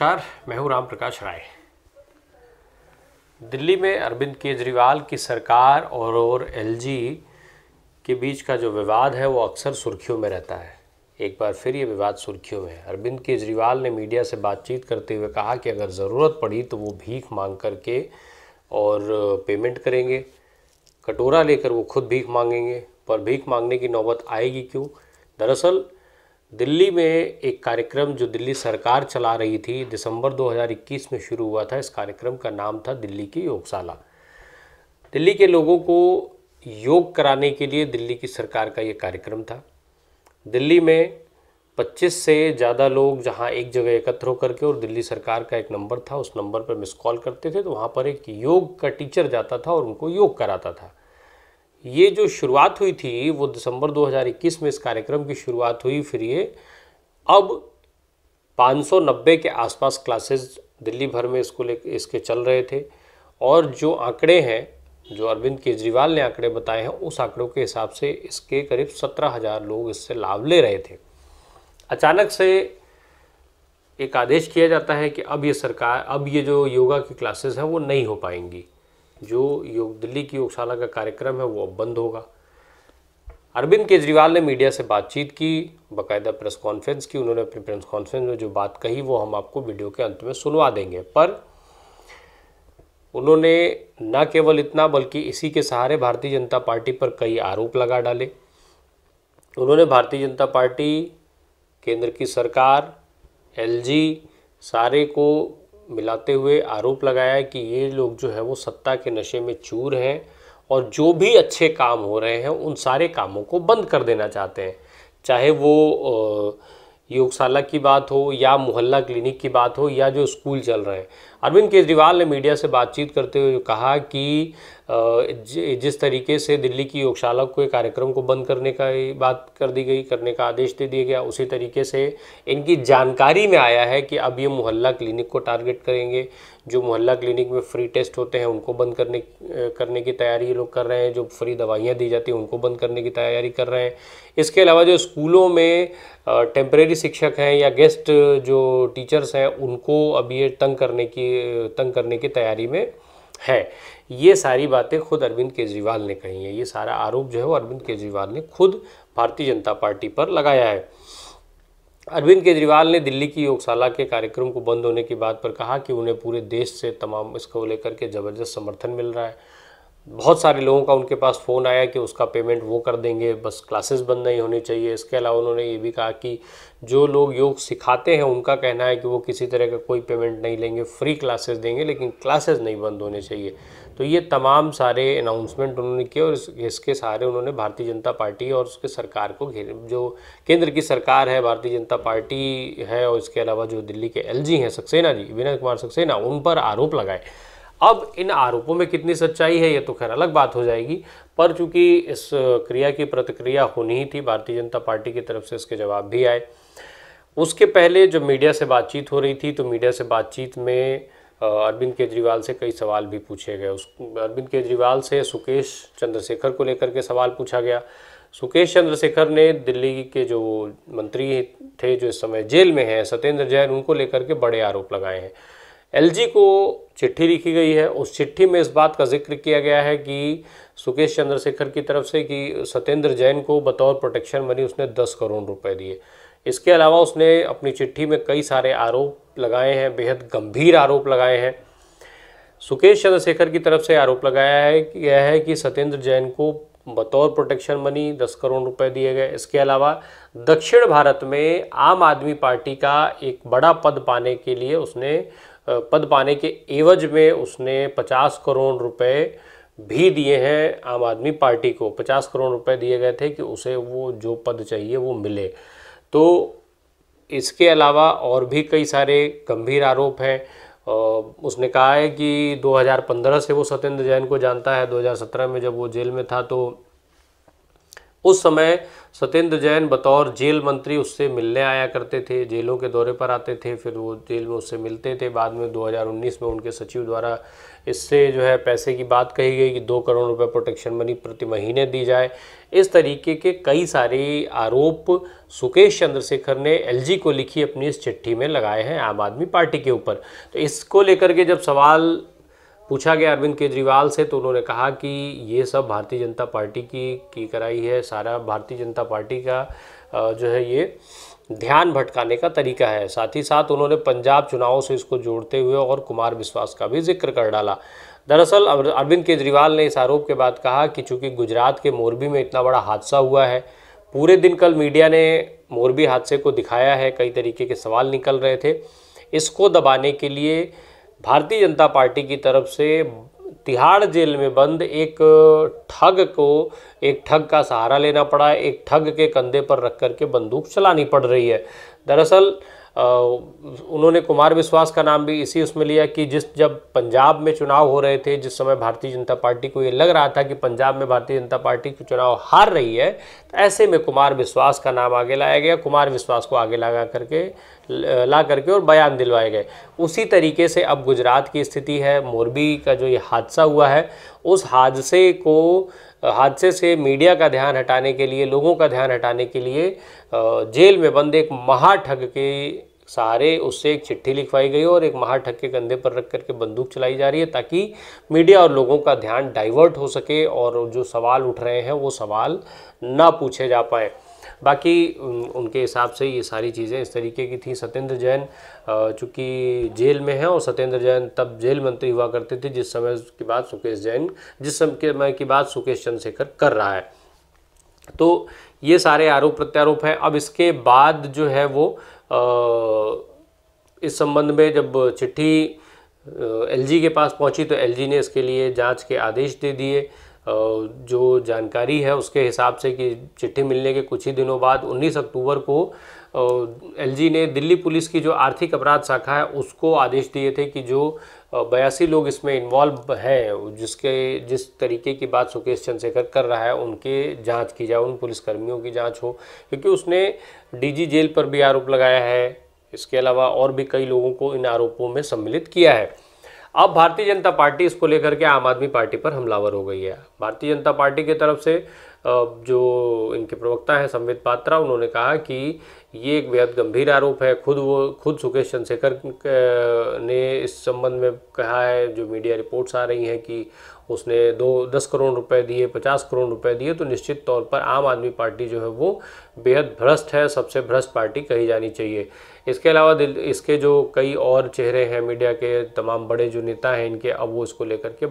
नमस्कार मैं हूं राम प्रकाश राय दिल्ली में अरविंद केजरीवाल की सरकार और और एलजी के बीच का जो विवाद है वो अक्सर सुर्खियों में रहता है एक बार फिर ये विवाद सुर्खियों में है अरविंद केजरीवाल ने मीडिया से बातचीत करते हुए कहा कि अगर ज़रूरत पड़ी तो वो भीख मांग करके और पेमेंट करेंगे कटोरा लेकर वो खुद भीख मांगेंगे पर भीख मांगने की नौबत आएगी क्यों दरअसल दिल्ली में एक कार्यक्रम जो दिल्ली सरकार चला रही थी दिसंबर 2021 में शुरू हुआ था इस कार्यक्रम का नाम था दिल्ली की योगशाला दिल्ली के लोगों को योग कराने के लिए दिल्ली की सरकार का ये कार्यक्रम था दिल्ली में 25 से ज़्यादा लोग जहाँ एक जगह एकत्र होकर के और दिल्ली सरकार का एक नंबर था उस नंबर पर मिस कॉल करते थे तो वहाँ पर एक योग का टीचर जाता था और उनको योग कराता था ये जो शुरुआत हुई थी वो दिसंबर 2021 में इस कार्यक्रम की शुरुआत हुई फिर ये अब 590 के आसपास क्लासेस दिल्ली भर में इसको ले इसके चल रहे थे और जो आंकड़े हैं जो अरविंद केजरीवाल ने आंकड़े बताए हैं उस आंकड़ों के हिसाब से इसके करीब सत्रह हज़ार लोग इससे लाभ ले रहे थे अचानक से एक आदेश किया जाता है कि अब ये सरकार अब ये जो योगा की क्लासेस हैं वो नहीं हो पाएंगी जो योग दिल्ली की योगशाला का कार्यक्रम है वो अब बंद होगा अरविंद केजरीवाल ने मीडिया से बातचीत की बाकायदा प्रेस कॉन्फ्रेंस की उन्होंने अपनी प्रेस कॉन्फ्रेंस में जो बात कही वो हम आपको वीडियो के अंत में सुनवा देंगे पर उन्होंने न केवल इतना बल्कि इसी के सहारे भारतीय जनता पार्टी पर कई आरोप लगा डाले उन्होंने भारतीय जनता पार्टी केंद्र की सरकार एलजी सारे को मिलाते हुए आरोप लगाया कि ये लोग जो है वो सत्ता के नशे में चूर हैं और जो भी अच्छे काम हो रहे हैं उन सारे कामों को बंद कर देना चाहते हैं चाहे वो योगशाला की बात हो या मोहल्ला क्लिनिक की बात हो या जो स्कूल चल रहे हैं अरविंद केजरीवाल ने मीडिया से बातचीत करते हुए कहा कि जिस तरीके से दिल्ली की योगशाला के कार्यक्रम को बंद करने का बात कर दी गई करने का आदेश दे दिया गया उसी तरीके से इनकी जानकारी में आया है कि अब ये मोहल्ला क्लिनिक को टारगेट करेंगे जो मोहल्ला क्लिनिक में फ्री टेस्ट होते हैं उनको बंद करने करने की तैयारी लोग कर रहे हैं जो फ्री दवाइयाँ दी जाती हैं उनको बंद करने की तैयारी कर रहे हैं इसके अलावा जो स्कूलों में टेम्परेरी शिक्षक हैं या गेस्ट जो टीचर्स हैं उनको अब ये तंग करने की तंग करने की तैयारी में है ये सारी बातें खुद अरविंद केजरीवाल ने कही हैं ये सारा आरोप जो है वो अरविंद केजरीवाल ने खुद भारतीय जनता पार्टी पर लगाया है अरविंद केजरीवाल ने दिल्ली की योगशाला के कार्यक्रम को बंद होने की बात पर कहा कि उन्हें पूरे देश से तमाम इसको लेकर के ज़बरदस्त समर्थन मिल रहा है बहुत सारे लोगों का उनके पास फ़ोन आया कि उसका पेमेंट वो कर देंगे बस क्लासेस बंद नहीं होनी चाहिए इसके अलावा उन्होंने ये भी कहा कि जो लोग योग सिखाते हैं उनका कहना है कि वो किसी तरह का कोई पेमेंट नहीं लेंगे फ्री क्लासेस देंगे लेकिन क्लासेस नहीं बंद होने चाहिए तो ये तमाम सारे अनाउंसमेंट उन्होंने किए और इसके सारे उन्होंने भारतीय जनता पार्टी और उसके सरकार को घेर जो केंद्र की सरकार है भारतीय जनता पार्टी है और इसके अलावा जो दिल्ली के एल हैं सक्सेना जी विनय कुमार सक्सेना उन पर आरोप लगाए अब इन आरोपों में कितनी सच्चाई है ये तो खैर अलग बात हो जाएगी पर चूंकि इस क्रिया की प्रतिक्रिया होनी ही थी भारतीय जनता पार्टी की तरफ से इसके जवाब भी आए उसके पहले जब मीडिया से बातचीत हो रही थी तो मीडिया से बातचीत में अरविंद केजरीवाल से कई सवाल भी पूछे गए उस अरविंद केजरीवाल से सुकेश चंद्रशेखर को लेकर के सवाल पूछा गया सुकेश चंद्रशेखर ने दिल्ली के जो मंत्री थे जो इस समय जेल में हैं सत्येंद्र जैन उनको लेकर के बड़े आरोप लगाए हैं एलजी को चिट्ठी लिखी गई है उस चिट्ठी में इस बात का जिक्र किया गया है कि सुकेश चंद्रशेखर की तरफ से कि सत्येंद्र जैन को बतौर प्रोटेक्शन मनी उसने दस करोड़ रुपए दिए इसके अलावा उसने अपनी चिट्ठी में कई सारे आरोप लगाए हैं बेहद गंभीर आरोप लगाए हैं सुकेश चंद्रशेखर की तरफ से आरोप लगाया है यह है कि सत्येंद्र जैन को बतौर प्रोटेक्शन मनी दस करोड़ रुपए दिए गए इसके अलावा दक्षिण भारत में आम आदमी पार्टी का एक बड़ा पद पाने के लिए उसने पद पाने के एवज में उसने 50 करोड़ रुपए भी दिए हैं आम आदमी पार्टी को 50 करोड़ रुपए दिए गए थे कि उसे वो जो पद चाहिए वो मिले तो इसके अलावा और भी कई सारे गंभीर आरोप हैं उसने कहा है कि 2015 से वो सत्येंद्र जैन को जानता है 2017 में जब वो जेल में था तो उस समय सत्येंद्र जैन बतौर जेल मंत्री उससे मिलने आया करते थे जेलों के दौरे पर आते थे फिर वो जेल में उससे मिलते थे बाद में 2019 में उनके सचिव द्वारा इससे जो है पैसे की बात कही गई कि दो करोड़ रुपए प्रोटेक्शन मनी प्रति महीने दी जाए इस तरीके के कई सारे आरोप सुकेश चंद्रशेखर ने एल को लिखी अपनी इस चिट्ठी में लगाए हैं आम आदमी पार्टी के ऊपर तो इसको लेकर के जब सवाल पूछा गया अरविंद केजरीवाल से तो उन्होंने कहा कि ये सब भारतीय जनता पार्टी की की कराई है सारा भारतीय जनता पार्टी का जो है ये ध्यान भटकाने का तरीका है साथ ही साथ उन्होंने पंजाब चुनाव से इसको जोड़ते हुए और कुमार विश्वास का भी जिक्र कर डाला दरअसल अरविंद केजरीवाल ने इस आरोप के बाद कहा कि चूंकि गुजरात के मोरबी में इतना बड़ा हादसा हुआ है पूरे दिन कल मीडिया ने मोरबी हादसे को दिखाया है कई तरीके के सवाल निकल रहे थे इसको दबाने के लिए भारतीय जनता पार्टी की तरफ से तिहाड़ जेल में बंद एक ठग को एक ठग का सहारा लेना पड़ा एक ठग के कंधे पर रख कर के बंदूक चलानी पड़ रही है दरअसल उन्होंने कुमार विश्वास का नाम भी इसी उसमें लिया कि जिस जब पंजाब में चुनाव हो रहे थे जिस समय भारतीय जनता पार्टी को ये लग रहा था कि पंजाब में भारतीय जनता पार्टी की चुनाव हार रही है तो ऐसे में कुमार विश्वास का नाम आगे लाया गया कुमार विश्वास को आगे लगा करके ला करके और बयान दिलवाए गए उसी तरीके से अब गुजरात की स्थिति है मोरबी का जो ये हादसा हुआ है उस हादसे को हादसे से मीडिया का ध्यान हटाने के लिए लोगों का ध्यान हटाने के लिए जेल में बंद एक महाठग के सारे उससे एक चिट्ठी लिखवाई गई और एक महाठक के कंधे पर रख करके बंदूक चलाई जा रही है ताकि मीडिया और लोगों का ध्यान डाइवर्ट हो सके और जो सवाल उठ रहे हैं वो सवाल ना पूछे जा पाए बाकी उनके हिसाब से ये सारी चीज़ें इस तरीके की थी सत्येंद्र जैन चूँकि जेल में हैं और सत्येंद्र जैन तब जेल मंत्री हुआ करते थे जिस समय की बात सुकेश जैन जिस समय की बात सुकेश चंद्रशेखर कर रहा है तो ये सारे आरोप प्रत्यारोप हैं अब इसके बाद जो है वो इस संबंध में जब चिट्ठी एलजी के पास पहुंची तो एलजी ने इसके लिए जांच के आदेश दे दिए जो जानकारी है उसके हिसाब से कि चिट्ठी मिलने के कुछ ही दिनों बाद 19 अक्टूबर को एलजी ने दिल्ली पुलिस की जो आर्थिक अपराध शाखा है उसको आदेश दिए थे कि जो बयासी लोग इसमें इन्वॉल्व हैं जिसके जिस तरीके की बात सुकेश चंद्रशेखर कर रहा है उनके जांच की जाए उन पुलिसकर्मियों की जांच हो क्योंकि उसने डीजी जेल पर भी आरोप लगाया है इसके अलावा और भी कई लोगों को इन आरोपों में सम्मिलित किया है अब भारतीय जनता पार्टी इसको लेकर के आम आदमी पार्टी पर हमलावर हो गई है भारतीय जनता पार्टी की तरफ से जो इनके प्रवक्ता हैं संबित पात्रा उन्होंने कहा कि ये एक बेहद गंभीर आरोप है खुद वो खुद सुकेश चंद्रशेखर ने इस संबंध में कहा है जो मीडिया रिपोर्ट्स आ रही हैं कि उसने दो दस करोड़ रुपए दिए पचास करोड़ रुपए दिए तो निश्चित तौर पर आम आदमी पार्टी जो है वो बेहद भ्रष्ट है सबसे भ्रष्ट पार्टी कही जानी चाहिए इसके अलावा इसके जो कई और चेहरे हैं मीडिया के तमाम बड़े जो नेता हैं इनके अब वो इसको लेकर के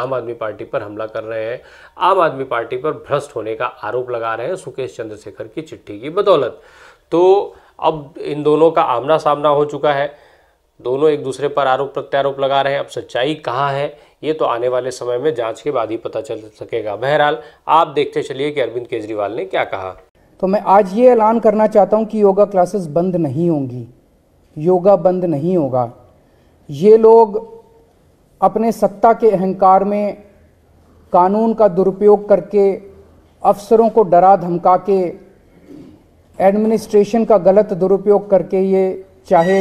आम आदमी पार्टी पर हमला कर रहे हैं आम आदमी पार्टी पर भ्रष्ट होने का आरोप लगा रहे हैं सुकेश चंद्रशेखर की चिट्ठी की बदौलत तो अब इन दोनों का आमना सामना हो चुका है दोनों एक दूसरे पर आरोप प्रत्यारोप लगा रहे हैं अब सच्चाई कहाँ है ये तो आने वाले समय में जांच के बाद ही पता चल सकेगा बहरहाल आप देखते चलिए कि अरविंद केजरीवाल ने क्या कहा तो मैं आज ये ऐलान करना चाहता हूँ कि योगा क्लासेस बंद नहीं होंगी योगा बंद नहीं होगा ये लोग अपने सत्ता के अहंकार में कानून का दुरुपयोग करके अफसरों को डरा धमका के एडमिनिस्ट्रेशन का गलत दुरुपयोग करके ये चाहे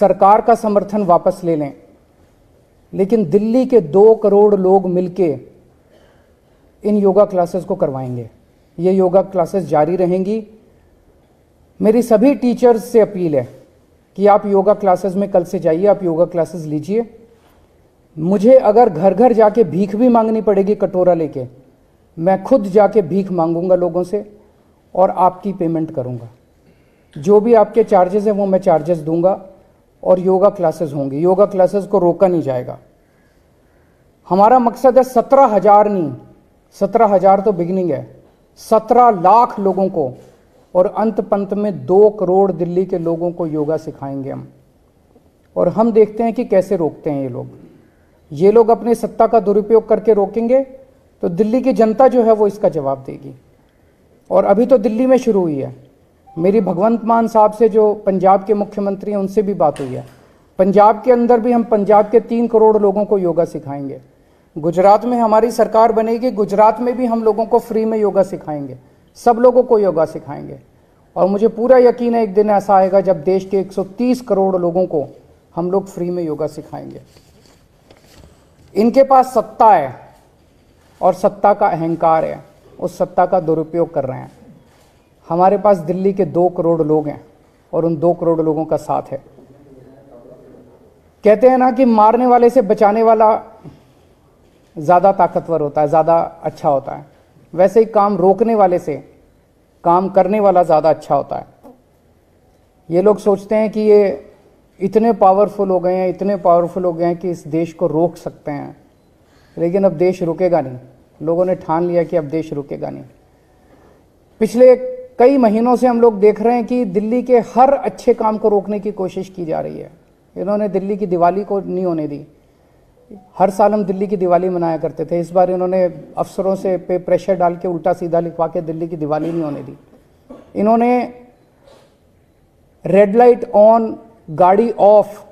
सरकार का समर्थन वापस ले लें लेकिन दिल्ली के दो करोड़ लोग मिलके इन योगा क्लासेस को करवाएंगे ये योगा क्लासेस जारी रहेंगी मेरी सभी टीचर्स से अपील है कि आप योगा क्लासेस में कल से जाइए आप योगा क्लासेस लीजिए मुझे अगर घर घर जाके भीख भी मांगनी पड़ेगी कटोरा लेके मैं खुद जाके भीख मांगूंगा लोगों से और आपकी पेमेंट करूंगा जो भी आपके चार्जेस हैं वो मैं चार्जेस दूंगा और योगा क्लासेस होंगी योगा क्लासेस को रोका नहीं जाएगा हमारा मकसद है सत्रह हज़ार नहीं सत्रह हज़ार तो बिगनिंग है सत्रह लाख लोगों को और अंत पंत में दो करोड़ दिल्ली के लोगों को योगा सिखाएंगे हम और हम देखते हैं कि कैसे रोकते हैं ये लोग ये लोग अपने सत्ता का दुरुपयोग करके रोकेंगे तो दिल्ली की जनता जो है वो इसका जवाब देगी और अभी तो दिल्ली में शुरू हुई है मेरी भगवंत मान साहब से जो पंजाब के मुख्यमंत्री हैं उनसे भी बात हुई है पंजाब के अंदर भी हम पंजाब के तीन करोड़ लोगों को योगा सिखाएंगे गुजरात में हमारी सरकार बनेगी गुजरात में भी हम लोगों को फ्री में योगा सिखाएंगे सब लोगों को योगा सिखाएंगे और मुझे पूरा यकीन है एक दिन ऐसा आएगा जब देश के 130 करोड़ लोगों को हम लोग फ्री में योगा सिखाएंगे इनके पास सत्ता है और सत्ता का अहंकार है उस सत्ता का दुरुपयोग कर रहे हैं हमारे पास दिल्ली के दो करोड़ लोग हैं और उन दो करोड़ लोगों का साथ है कहते हैं ना कि मारने वाले से बचाने वाला ज़्यादा ताकतवर होता है ज़्यादा अच्छा होता है वैसे ही काम रोकने वाले से काम करने वाला ज़्यादा अच्छा होता है ये लोग सोचते हैं कि ये इतने पावरफुल हो गए हैं इतने पावरफुल हो गए हैं कि इस देश को रोक सकते हैं लेकिन अब देश रुकेगा नहीं लोगों ने ठान लिया कि अब देश रुकेगा नहीं पिछले कई महीनों से हम लोग देख रहे हैं कि दिल्ली के हर अच्छे काम को रोकने की कोशिश की जा रही है इन्होंने दिल्ली की दिवाली को नहीं होने दी हर साल हम दिल्ली की दिवाली मनाया करते थे इस बार इन्होंने अफसरों से पे प्रेशर डाल के उल्टा सीधा लिखवा के दिल्ली की दिवाली नहीं होने दी इन्होंने रेड लाइट ऑन गाड़ी ऑफ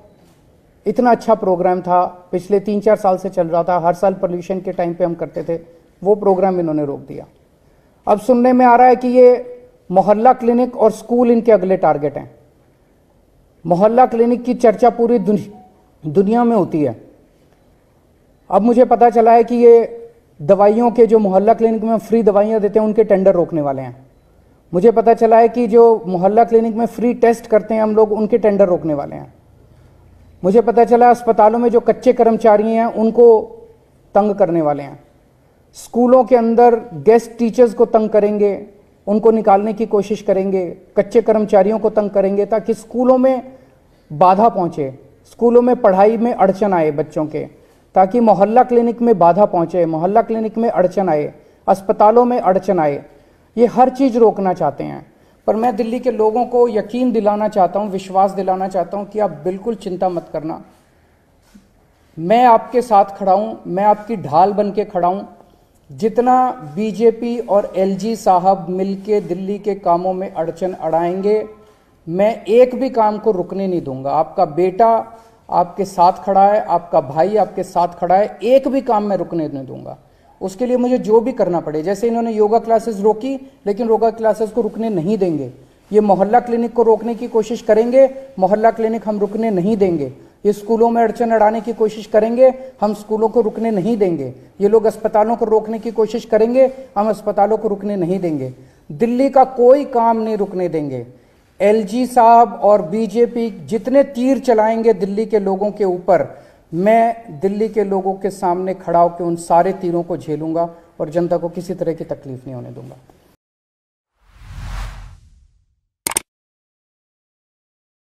इतना अच्छा प्रोग्राम था पिछले तीन चार साल से चल रहा था हर साल पॉल्यूशन के टाइम पे हम करते थे वो प्रोग्राम इन्होंने रोक दिया अब सुनने में आ रहा है कि ये मोहल्ला क्लिनिक और स्कूल इनके अगले टारगेट हैं मोहल्ला क्लिनिक की चर्चा पूरी दुनिया में होती है अब मुझे पता चला है कि ये दवाइयों के जो मोहल्ला क्लिनिक में फ्री दवाइयाँ देते हैं उनके टेंडर रोकने वाले हैं मुझे पता चला है कि जो मोहल्ला क्लिनिक में फ्री टेस्ट करते हैं हम लोग उनके टेंडर रोकने वाले हैं मुझे पता चला अस्पतालों में जो कच्चे कर्मचारी हैं उनको तंग करने वाले हैं स्कूलों के अंदर गेस्ट टीचर्स को तंग करेंगे उनको निकालने की कोशिश करेंगे कच्चे कर्मचारियों को तंग करेंगे ताकि स्कूलों में बाधा पहुंचे स्कूलों में पढ़ाई में अड़चन आए बच्चों के ताकि मोहल्ला क्लिनिक में बाधा पहुंचे मोहल्ला क्लिनिक में अड़चन आए अस्पतालों में अड़चन आए ये हर चीज़ रोकना चाहते हैं पर मैं दिल्ली के लोगों को यकीन दिलाना चाहता हूँ विश्वास दिलाना चाहता हूँ कि आप बिल्कुल चिंता मत करना मैं आपके साथ खड़ा हूँ मैं आपकी ढाल बन के खड़ा हूँ जितना बीजेपी और एलजी साहब मिलके दिल्ली के कामों में अड़चन अड़ाएंगे मैं एक भी काम को रुकने नहीं दूंगा आपका बेटा आपके साथ खड़ा है आपका भाई आपके साथ खड़ा है एक भी काम मैं रुकने नहीं दूंगा उसके लिए मुझे जो भी करना पड़े जैसे इन्होंने योगा क्लासेस रोकी लेकिन योगा क्लासेस को रुकने नहीं देंगे ये मोहल्ला क्लिनिक को रोकने की कोशिश करेंगे मोहल्ला क्लिनिक हम रुकने नहीं देंगे ये स्कूलों में अड़चन अड़ाने की कोशिश करेंगे हम स्कूलों को रुकने नहीं देंगे ये लोग अस्पतालों को रोकने की कोशिश करेंगे हम अस्पतालों को रुकने नहीं देंगे दिल्ली का कोई काम नहीं रुकने देंगे एलजी साहब और बीजेपी जितने तीर चलाएंगे दिल्ली के लोगों के ऊपर मैं दिल्ली के लोगों के सामने खड़ा होकर उन सारे तीरों को झेलूंगा और जनता को किसी तरह की तकलीफ नहीं होने दूंगा